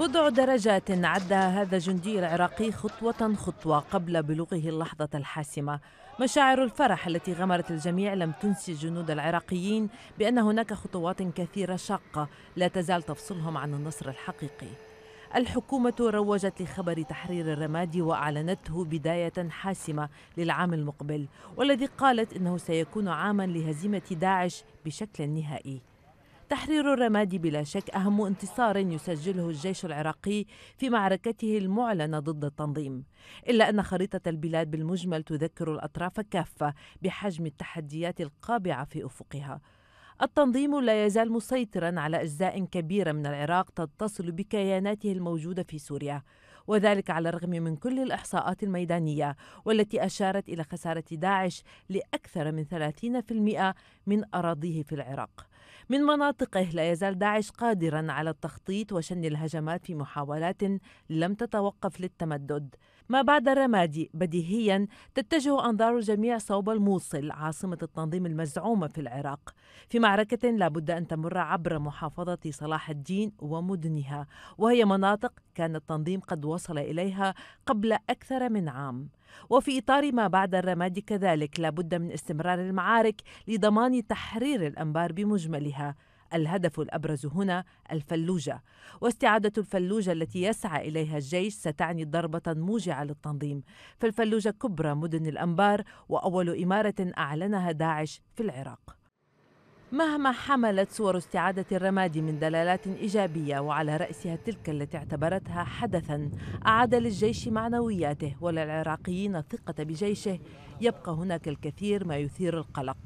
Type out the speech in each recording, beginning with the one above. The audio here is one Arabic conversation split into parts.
بضع درجات عدى هذا الجندي العراقي خطوة خطوة قبل بلوغه اللحظة الحاسمة مشاعر الفرح التي غمرت الجميع لم تنسي الجنود العراقيين بأن هناك خطوات كثيرة شاقة لا تزال تفصلهم عن النصر الحقيقي الحكومة روجت لخبر تحرير الرمادي وأعلنته بداية حاسمة للعام المقبل والذي قالت إنه سيكون عاما لهزيمة داعش بشكل نهائي تحرير الرمادي بلا شك أهم انتصار يسجله الجيش العراقي في معركته المعلنة ضد التنظيم إلا أن خريطة البلاد بالمجمل تذكر الأطراف كافة بحجم التحديات القابعة في أفقها التنظيم لا يزال مسيطرا على اجزاء كبيره من العراق تتصل بكياناته الموجوده في سوريا وذلك على الرغم من كل الاحصاءات الميدانيه والتي اشارت الى خساره داعش لاكثر من 30% من اراضيه في العراق من مناطقه لا يزال داعش قادرا على التخطيط وشن الهجمات في محاولات لم تتوقف للتمدد ما بعد الرمادي بديهيا تتجه انظار الجميع صوب الموصل عاصمه التنظيم المزعومه في العراق في معركه لا بد ان تمر عبر محافظه صلاح الدين ومدنها وهي مناطق كان التنظيم قد وصل اليها قبل اكثر من عام وفي إطار ما بعد الرماد كذلك لابد من استمرار المعارك لضمان تحرير الأنبار بمجملها الهدف الابرز هنا الفلوجه واستعاده الفلوجه التي يسعى اليها الجيش ستعني ضربه موجعه للتنظيم فالفلوجه كبرى مدن الانبار واول اماره اعلنها داعش في العراق مهما حملت صور استعادة الرمادي من دلالات إيجابية وعلى رأسها تلك التي اعتبرتها حدثا أعاد للجيش معنوياته وللعراقيين الثقة بجيشه يبقى هناك الكثير ما يثير القلق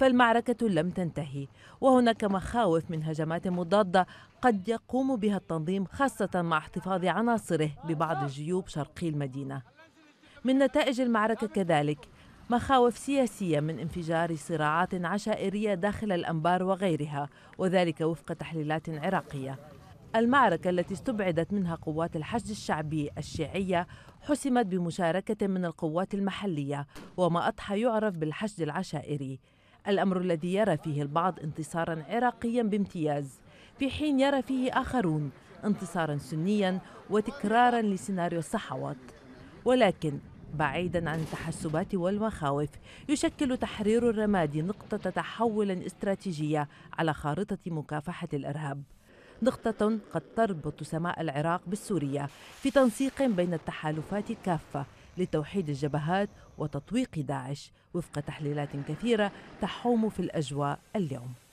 فالمعركة لم تنتهي وهناك مخاوف من هجمات مضادة قد يقوم بها التنظيم خاصة مع احتفاظ عناصره ببعض الجيوب شرقي المدينة من نتائج المعركة كذلك مخاوف سياسية من انفجار صراعات عشائرية داخل الأنبار وغيرها وذلك وفق تحليلات عراقية المعركة التي استبعدت منها قوات الحشد الشعبي الشيعية حسمت بمشاركة من القوات المحلية وما أضحى يعرف بالحشد العشائري الأمر الذي يرى فيه البعض انتصارا عراقيا بامتياز في حين يرى فيه آخرون انتصارا سنيا وتكرارا لسيناريو الصحوات ولكن بعيدا عن التحسبات والمخاوف يشكل تحرير الرماد نقطة تحول استراتيجية على خارطة مكافحة الإرهاب نقطة قد تربط سماء العراق بالسورية في تنسيق بين التحالفات الكافة لتوحيد الجبهات وتطويق داعش وفق تحليلات كثيرة تحوم في الأجواء اليوم